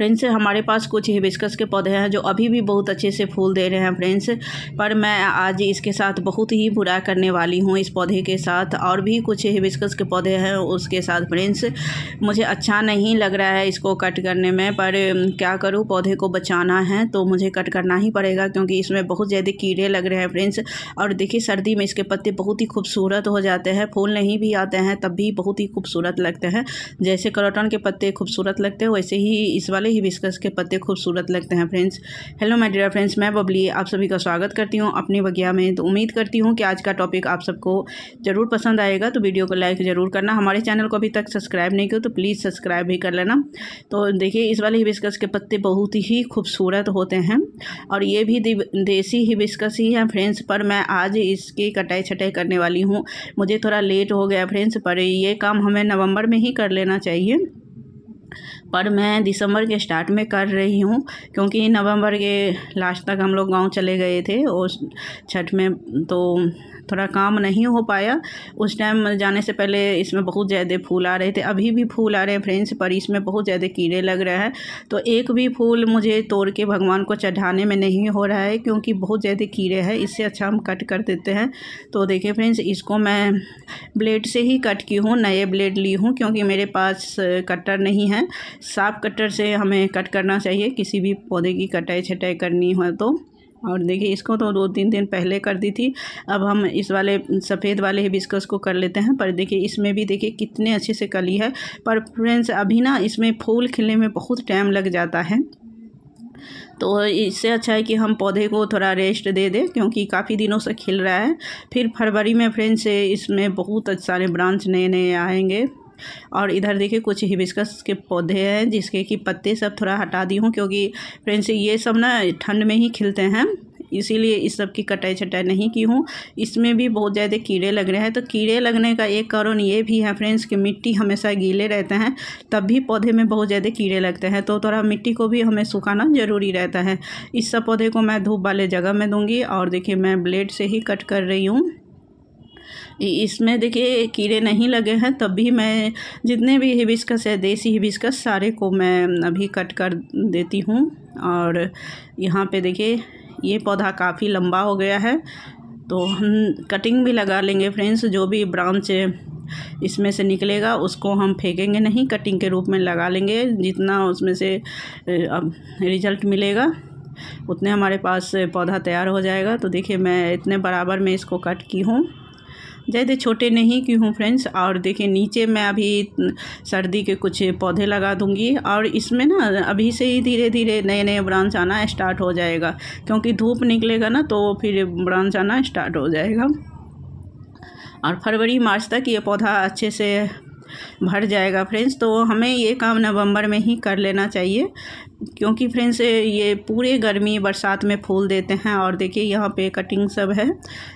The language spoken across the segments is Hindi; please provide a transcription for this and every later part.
फ्रेंड्स हमारे पास कुछ हिबिस्कस के पौधे हैं जो अभी भी बहुत अच्छे से फूल दे रहे हैं फ्रेंड्स पर मैं आज इसके साथ बहुत ही बुरा करने वाली हूँ इस पौधे के साथ और भी कुछ हिबिस्कस के पौधे हैं उसके साथ फ्रेंड्स मुझे अच्छा नहीं लग रहा है इसको कट करने में पर क्या करूँ पौधे को बचाना है तो मुझे कट करना ही पड़ेगा क्योंकि इसमें बहुत ज़्यादा कीड़े लग रहे हैं फ्रेंड्स और देखिए सर्दी में इसके पत्ते बहुत ही खूबसूरत हो जाते हैं फूल नहीं भी आते हैं तब भी बहुत ही खूबसूरत लगते हैं जैसे करोटन के पत्ते खूबसूरत लगते हैं वैसे ही इस वाले ही हिबिस्कस के पत्ते खूबसूरत लगते हैं friends hello my dear friends मैं बबली आप सभी का स्वागत करती हूँ अपने बगिया में तो उम्मीद करती हूँ कि आज का टॉपिक आप सबको ज़रूर पसंद आएगा तो वीडियो को लाइक ज़रूर करना हमारे चैनल को अभी तक सब्सक्राइब नहीं किया तो प्लीज़ सब्सक्राइब भी कर लेना तो देखिए इस वाले ही के पत्ते बहुत ही खूबसूरत होते हैं और ये भी देसी ही ही है फ्रेंड्स पर मैं आज इसकी कटाई छटाई करने वाली हूँ मुझे थोड़ा लेट हो गया फ्रेंड्स पर ये काम हमें नवंबर में ही कर लेना चाहिए पर मैं दिसंबर के स्टार्ट में कर रही हूँ क्योंकि नवंबर के लास्ट तक हम लोग गांव चले गए थे और छठ में तो थोड़ा काम नहीं हो पाया उस टाइम जाने से पहले इसमें बहुत ज़्यादा फूल आ रहे थे अभी भी फूल आ रहे हैं फ्रेंड्स पर इसमें बहुत ज़्यादा कीड़े लग रहे हैं तो एक भी फूल मुझे तोड़ के भगवान को चढ़ाने में नहीं हो रहा है क्योंकि बहुत ज़्यादा कीड़े हैं इससे अच्छा हम कट कर देते हैं तो देखिए फ्रेंड्स इसको मैं ब्लेड से ही कट की हूँ नए ब्लेड ली हूँ क्योंकि मेरे पास कटर नहीं है साफ कटर से हमें कट करना चाहिए किसी भी पौधे की कटाई छटाई करनी हो तो और देखिए इसको तो दो तीन दिन पहले कर दी थी अब हम इस वाले सफ़ेद वाले हिबिस्कस को कर लेते हैं पर देखिए इसमें भी देखिए कितने अच्छे से कली है पर फ्रेंड्स अभी ना इसमें फूल खिलने में बहुत टाइम लग जाता है तो इससे अच्छा है कि हम पौधे को थोड़ा रेस्ट दे दें क्योंकि काफ़ी दिनों से खिल रहा है फिर फरवरी में फ्रेंड्स इसमें बहुत सारे ब्रांच नए नए आएंगे और इधर देखिए कुछ हिबिस्कस के पौधे हैं जिसके कि पत्ते सब थोड़ा हटा दी हूँ क्योंकि फ्रेंड्स ये सब ना ठंड में ही खिलते हैं इसीलिए इस सब की कटाई छटाई नहीं की हूँ इसमें भी बहुत ज़्यादा कीड़े लग रहे हैं तो कीड़े लगने का एक कारण ये भी है फ्रेंड्स कि मिट्टी हमेशा गीले रहते हैं तब भी पौधे में बहुत ज़्यादा कीड़े लगते हैं तो थोड़ा मिट्टी को भी हमें सुखाना ज़रूरी रहता है इस सब पौधे को मैं धूप वाले जगह में दूँगी और देखिए मैं ब्लेड से ही कट कर रही हूँ इसमें देखिए कीड़े नहीं लगे हैं तब भी मैं जितने भी हिबिस्कस है देसी हिबिस्कस सारे को मैं अभी कट कर देती हूँ और यहाँ पे देखिए ये पौधा काफ़ी लंबा हो गया है तो हम कटिंग भी लगा लेंगे फ्रेंड्स जो भी ब्रांच इसमें से निकलेगा उसको हम फेंकेंगे नहीं कटिंग के रूप में लगा लेंगे जितना उसमें से अब रिजल्ट मिलेगा उतने हमारे पास पौधा तैयार हो जाएगा तो देखिए मैं इतने बराबर में इसको कट की हूँ ज़्यादा छोटे नहीं की हूँ फ्रेंड्स और देखिए नीचे मैं अभी सर्दी के कुछ पौधे लगा दूँगी और इसमें ना अभी से ही धीरे धीरे नए नए ब्रांच आना स्टार्ट हो जाएगा क्योंकि धूप निकलेगा ना तो फिर ब्रांच आना स्टार्ट हो जाएगा और फरवरी मार्च तक ये पौधा अच्छे से भर जाएगा फ्रेंड्स तो हमें ये काम नवंबर में ही कर लेना चाहिए क्योंकि फ्रेंड्स ये पूरे गर्मी बरसात में फूल देते हैं और देखिए यहाँ पे कटिंग सब है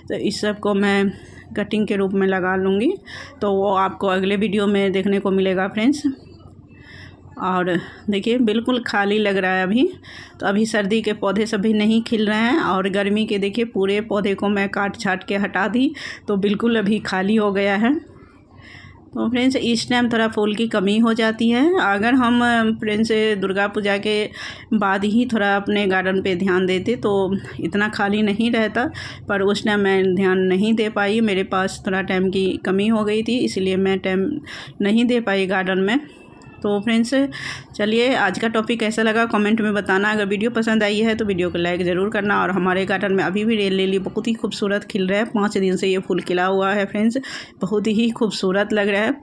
तो इस सब को मैं कटिंग के रूप में लगा लूँगी तो वो आपको अगले वीडियो में देखने को मिलेगा फ्रेंड्स और देखिए बिल्कुल खाली लग रहा है अभी तो अभी सर्दी के पौधे सभी नहीं खिल रहे हैं और गर्मी के देखिए पूरे पौधे को मैं काट छाट के हटा दी तो बिल्कुल अभी खाली हो गया है तो फ्रेंड्स इस टाइम थोड़ा फूल की कमी हो जाती है अगर हम फ्रेंड्स दुर्गा पूजा के बाद ही थोड़ा अपने गार्डन पे ध्यान देते तो इतना खाली नहीं रहता पर उस टाइम मैं ध्यान नहीं दे पाई मेरे पास थोड़ा टाइम की कमी हो गई थी इसलिए मैं टाइम नहीं दे पाई गार्डन में तो फ्रेंड्स चलिए आज का टॉपिक कैसा लगा कमेंट में बताना अगर वीडियो पसंद आई है तो वीडियो को लाइक ज़रूर करना और हमारे गार्डन में अभी भी रेल ली बहुत ही खूबसूरत खिल रहा है पाँच दिन से ये फूल खिला हुआ है फ्रेंड्स बहुत ही खूबसूरत लग रहा है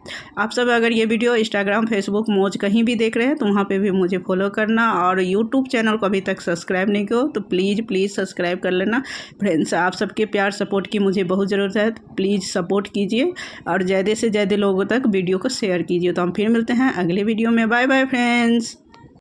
आप सब अगर ये वीडियो इंस्टाग्राम फेसबुक मोज कहीं भी देख रहे हैं तो वहाँ पर भी मुझे फॉलो करना और यूट्यूब चैनल को अभी तक सब्सक्राइब नहीं किया तो प्लीज़ प्लीज़ सब्सक्राइब कर लेना फ्रेंड्स आप सबके प्यार सपोर्ट की मुझे बहुत ज़रूरत है प्लीज़ सपोर्ट कीजिए और ज़्यादा से ज़्यादा लोगों तक वीडियो को शेयर कीजिए तो हम फिर मिलते हैं अगले वीडियो में बाय बाय फ्रेंड्स